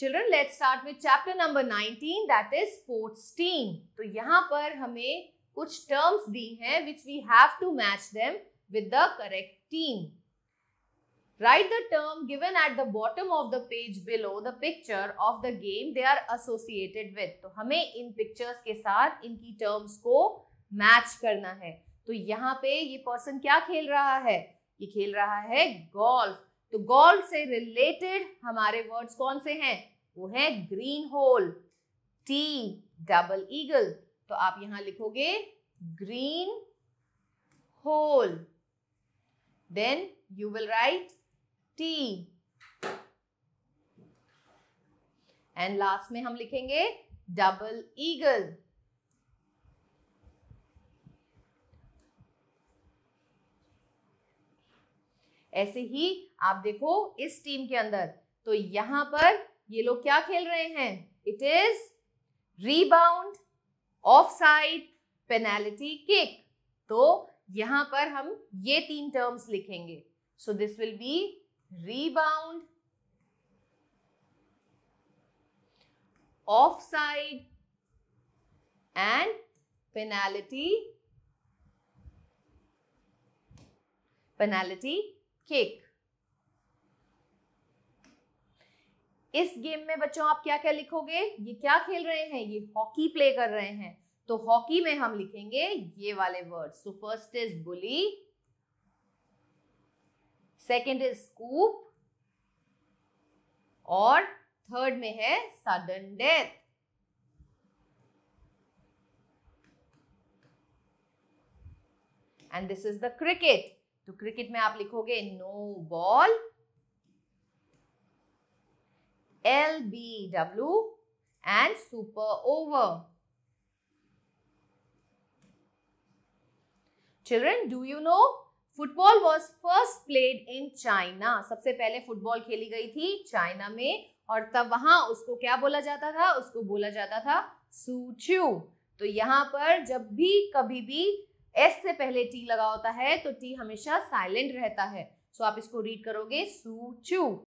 children let's start with chapter number 19 that is sports team तो यहाँ पर हमें कुछ टर्म्स दी हैं which we have to match them with the correct team right the term given at the bottom of the page below the picture of the game they are associated with तो हमें इन pictures के साथ इनकी terms को match करना है तो यहाँ पे ये पर्सन क्या खेल रहा है ये खेल रहा है गोल्फ तो गोल्ड से रिलेटेड हमारे वर्ड्स कौन से हैं वो है green hole T double eagle तो आप यहां लिखोगे green hole then you will write T and last में हम लिखेंगे डबल ईगल ऐसे ही आप देखो इस टीम के अंदर तो यहां पर ये लोग क्या खेल रहे हैं it is rebound offside penalty kick तो यहां पर हम ये तीन टर्म्स लिखेंगे so this will be rebound offside and penalty penalty kick इस गेम में बच्चों आप क्या क्या लिखोगे ये क्या खेल रहे हैं ये हॉकी प्ले कर रहे हैं तो हॉकी में हम लिखेंगे ये वाले word so first is bully second is scoop और थर्ड में है sudden death and this is the cricket तो क्रिकेट में आप लिखोगे no ball L B W and super over children do you know football was first played in China सबसे पहले football खेली गई थी चाइना में और तब वहां उसको क्या बोला जाता था उसको बोला जाता था सूचू तो यहां पर जब भी कभी भी एस से पहले टी लगा होता है तो टी हमेशा साइलेंट रहता है सो so आप इसको रीड करोगे सूचू